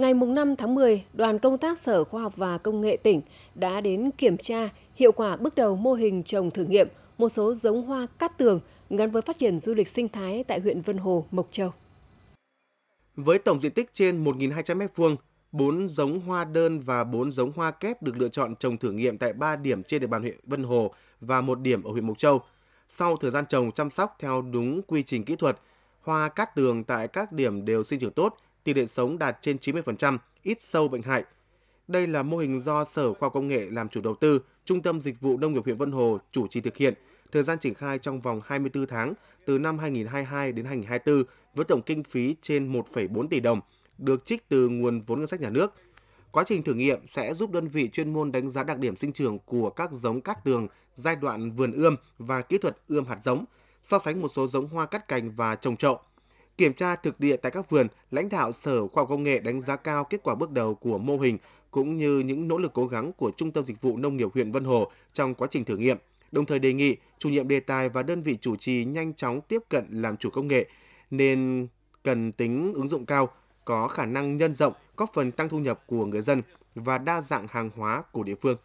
Ngày 5 tháng 10, đoàn công tác Sở Khoa học và Công nghệ tỉnh đã đến kiểm tra hiệu quả bước đầu mô hình trồng thử nghiệm một số giống hoa cát tường gắn với phát triển du lịch sinh thái tại huyện Vân Hồ, Mộc Châu. Với tổng diện tích trên 1.200 m2, 4 giống hoa đơn và 4 giống hoa kép được lựa chọn trồng thử nghiệm tại 3 điểm trên địa bàn huyện Vân Hồ và một điểm ở huyện Mộc Châu. Sau thời gian trồng chăm sóc theo đúng quy trình kỹ thuật, hoa cát tường tại các điểm đều sinh trưởng tốt, tỷ lệ sống đạt trên 90%, ít sâu bệnh hại. Đây là mô hình do Sở Khoa học Công nghệ làm chủ đầu tư, Trung tâm Dịch vụ Nông nghiệp huyện Vân Hồ chủ trì thực hiện, thời gian triển khai trong vòng 24 tháng từ năm 2022 đến 2024 với tổng kinh phí trên 1,4 tỷ đồng, được trích từ nguồn vốn ngân sách nhà nước. Quá trình thử nghiệm sẽ giúp đơn vị chuyên môn đánh giá đặc điểm sinh trưởng của các giống cát tường, giai đoạn vườn ươm và kỹ thuật ươm hạt giống, so sánh một số giống hoa cắt cành và trồng trậu Kiểm tra thực địa tại các vườn, lãnh đạo Sở Khoa học Công nghệ đánh giá cao kết quả bước đầu của mô hình cũng như những nỗ lực cố gắng của Trung tâm Dịch vụ Nông nghiệp huyện Vân Hồ trong quá trình thử nghiệm, đồng thời đề nghị chủ nhiệm đề tài và đơn vị chủ trì nhanh chóng tiếp cận làm chủ công nghệ nên cần tính ứng dụng cao, có khả năng nhân rộng, góp phần tăng thu nhập của người dân và đa dạng hàng hóa của địa phương.